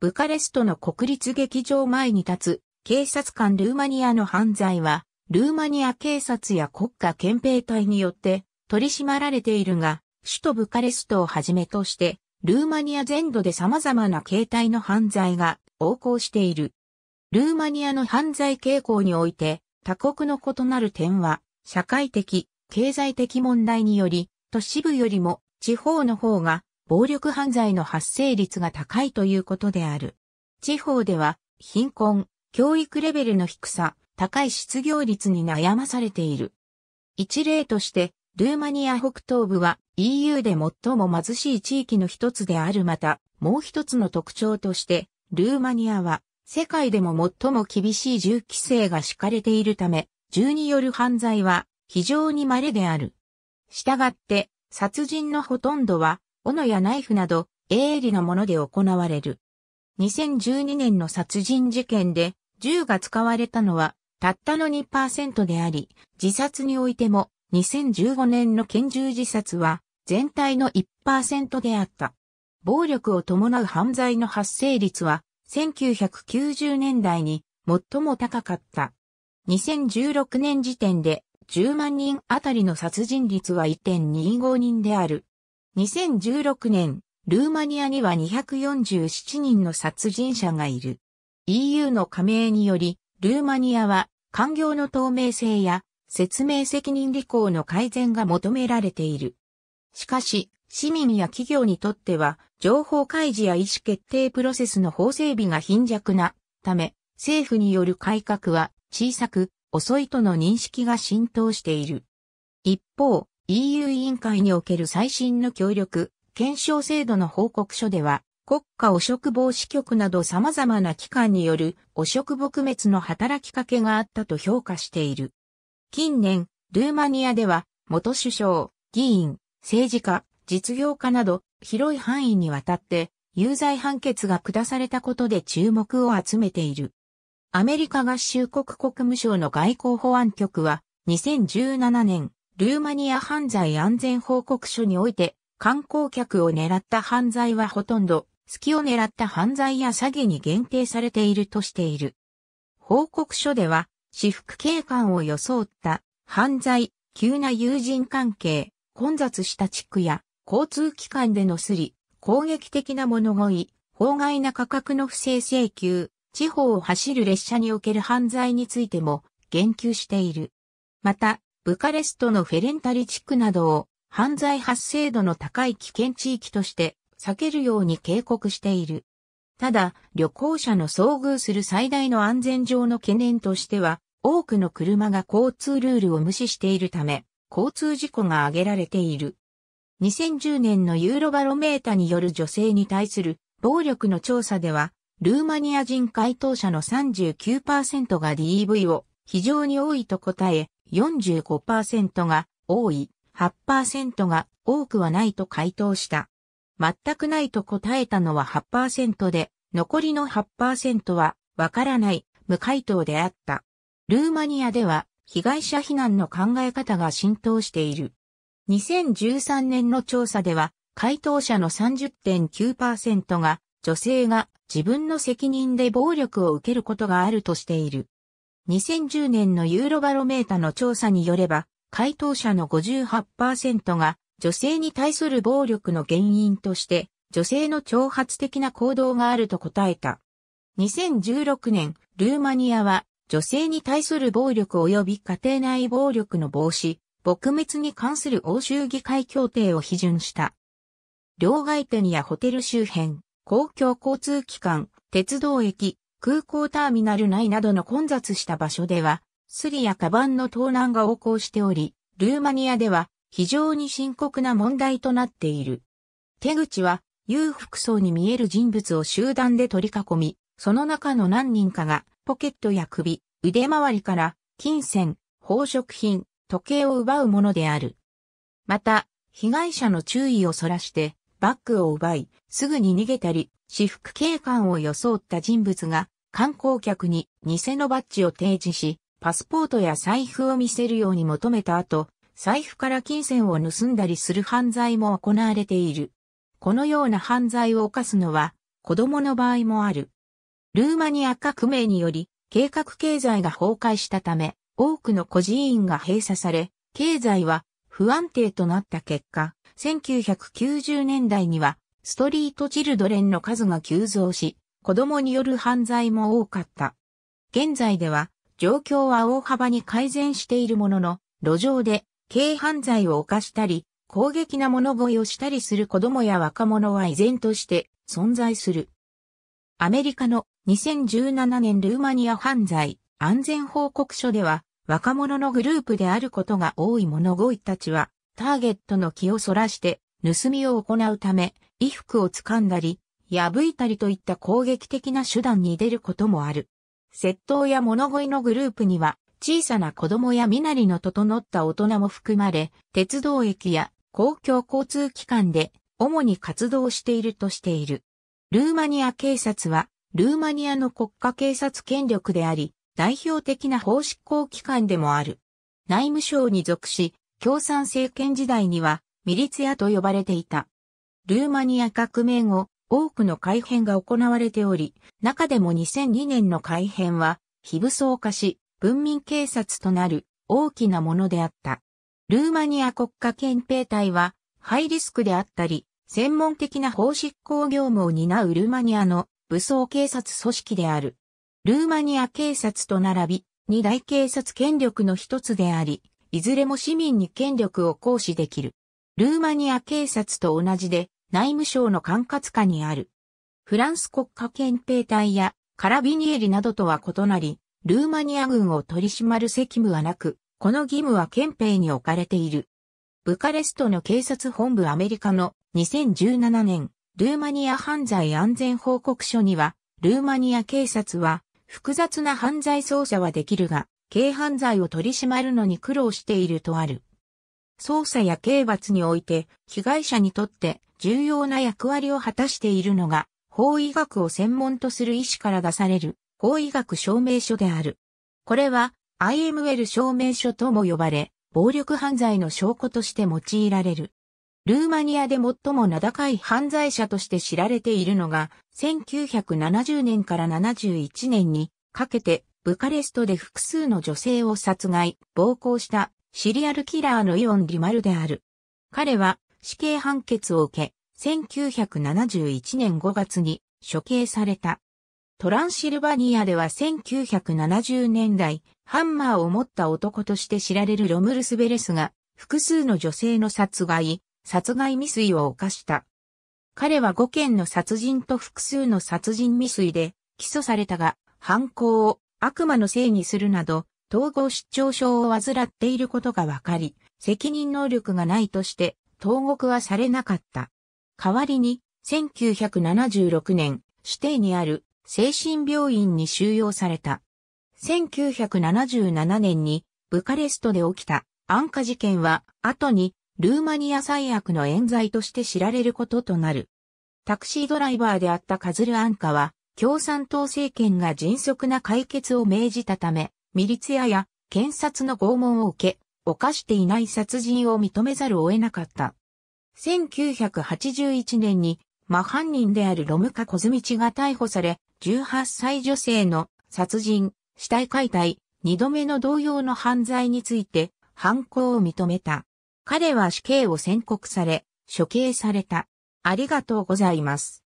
ブカレストの国立劇場前に立つ警察官ルーマニアの犯罪は、ルーマニア警察や国家憲兵隊によって取り締まられているが、首都ブカレストをはじめとして、ルーマニア全土で様々な形態の犯罪が横行している。ルーマニアの犯罪傾向において、他国の異なる点は、社会的、経済的問題により、都市部よりも地方の方が暴力犯罪の発生率が高いということである。地方では、貧困、教育レベルの低さ、高い失業率に悩まされている。一例として、ルーマニア北東部は EU で最も貧しい地域の一つであるまた、もう一つの特徴として、ルーマニアは世界でも最も厳しい銃規制が敷かれているため、銃による犯罪は非常に稀である。したがって、殺人のほとんどは斧やナイフなど、鋭利なもので行われる。2012年の殺人事件で、銃が使われたのは、たったの2%であり、自殺においても、2015年の拳銃自殺は、全体の1%であった。暴力を伴う犯罪の発生率は、1990年代に最も高かった。2016年時点で10万人あたりの殺人率は1.25人である。2016年、ルーマニアには247人の殺人者がいる。EU の加盟により、ルーマニアは、官業の透明性や、説明責任履行の改善が求められている。しかし、市民や企業にとっては、情報開示や意思決定プロセスの法整備が貧弱なため、政府による改革は小さく、遅いとの認識が浸透している。一方、EU 委員会における最新の協力、検証制度の報告書では、国家汚職防止局など様々な機関による汚職撲滅の働きかけがあったと評価している。近年、ルーマニアでは、元首相、議員、政治家、実業家など、広い範囲にわたって、有罪判決が下されたことで注目を集めている。アメリカ合衆国国務省の外交保安局は、2017年、ルーマニア犯罪安全報告書において、観光客を狙った犯罪はほとんど、隙を狙った犯罪や詐欺に限定されているとしている。報告書では、私服警官を装った犯罪、急な友人関係、混雑した地区や交通機関でのすり、攻撃的な物乞い、法外な価格の不正請求、地方を走る列車における犯罪についても言及している。また、ブカレストのフェレンタリ地区などを犯罪発生度の高い危険地域として避けるように警告している。ただ、旅行者の遭遇する最大の安全上の懸念としては、多くの車が交通ルールを無視しているため、交通事故が挙げられている。2010年のユーロバロメータによる女性に対する暴力の調査では、ルーマニア人回答者の39%が DV を非常に多いと答え、45%が多い、8%が多くはないと回答した。全くないと答えたのは8%で、残りの8%はわからない、無回答であった。ルーマニアでは被害者避難の考え方が浸透している。2013年の調査では、回答者の30.9%が女性が自分の責任で暴力を受けることがあるとしている。2010年のユーロバロメータの調査によれば、回答者の58%が女性に対する暴力の原因として女性の挑発的な行動があると答えた。2016年、ルーマニアは女性に対する暴力及び家庭内暴力の防止、撲滅に関する欧州議会協定を批准した。両外店やホテル周辺、公共交通機関、鉄道駅、空港ターミナル内などの混雑した場所では、スリやカバンの盗難が横行しており、ルーマニアでは非常に深刻な問題となっている。手口は裕福層に見える人物を集団で取り囲み、その中の何人かがポケットや首、腕周りから金銭、宝飾品、時計を奪うものである。また、被害者の注意をそらしてバッグを奪い、すぐに逃げたり、私服警官を装った人物が観光客に偽のバッジを提示し、パスポートや財布を見せるように求めた後、財布から金銭を盗んだりする犯罪も行われている。このような犯罪を犯すのは子供の場合もある。ルーマニア革命により計画経済が崩壊したため、多くの孤児院が閉鎖され、経済は不安定となった結果、1990年代にはストリートチルドレンの数が急増し、子供による犯罪も多かった。現在では、状況は大幅に改善しているものの、路上で、軽犯罪を犯したり、攻撃な物乞いをしたりする子供や若者は依然として存在する。アメリカの2017年ルーマニア犯罪安全報告書では、若者のグループであることが多い物乞いたちは、ターゲットの気をそらして、盗みを行うため、衣服を掴んだり、破いたりといった攻撃的な手段に出ることもある。窃盗や物乞いのグループには、小さな子供や身なりの整った大人も含まれ、鉄道駅や公共交通機関で主に活動しているとしている。ルーマニア警察は、ルーマニアの国家警察権力であり、代表的な法執行機関でもある。内務省に属し、共産政権時代にはミリツヤと呼ばれていた。ルーマニア革命後、多くの改変が行われており、中でも2002年の改変は、非武装化し、文民警察となる大きなものであった。ルーマニア国家憲兵隊は、ハイリスクであったり、専門的な法執行業務を担うルーマニアの武装警察組織である。ルーマニア警察と並び、二大警察権力の一つであり、いずれも市民に権力を行使できる。ルーマニア警察と同じで内務省の管轄下にある。フランス国家憲兵隊やカラビニエリなどとは異なり、ルーマニア軍を取り締まる責務はなく、この義務は憲兵に置かれている。ブカレストの警察本部アメリカの2017年、ルーマニア犯罪安全報告書には、ルーマニア警察は複雑な犯罪捜査はできるが、軽犯罪を取り締まるのに苦労しているとある。捜査や刑罰において、被害者にとって重要な役割を果たしているのが、法医学を専門とする医師から出される法医学証明書である。これは IML 証明書とも呼ばれ、暴力犯罪の証拠として用いられる。ルーマニアで最も名高い犯罪者として知られているのが、1970年から71年にかけてブカレストで複数の女性を殺害、暴行したシリアルキラーのイオン・リマルである。彼は死刑判決を受け、1971年5月に処刑された。トランシルバニアでは1970年代、ハンマーを持った男として知られるロムルス・ベレスが、複数の女性の殺害、殺害未遂を犯した。彼は5件の殺人と複数の殺人未遂で起訴されたが、犯行を悪魔のせいにするなど、統合失調症を患っていることが分かり、責任能力がないとして、投獄はされなかった。代わりに、1976年、指定にある精神病院に収容された。1977年にブカレストで起きた安価事件は後にルーマニア最悪の冤罪として知られることとなる。タクシードライバーであったカズル・アンカは共産党政権が迅速な解決を命じたためミリツヤや検察の拷問を受け、犯していない殺人を認めざるを得なかった。1981年に、真犯人であるロムカ・コズミチが逮捕され、18歳女性の殺人、死体解体、二度目の同様の犯罪について犯行を認めた。彼は死刑を宣告され、処刑された。ありがとうございます。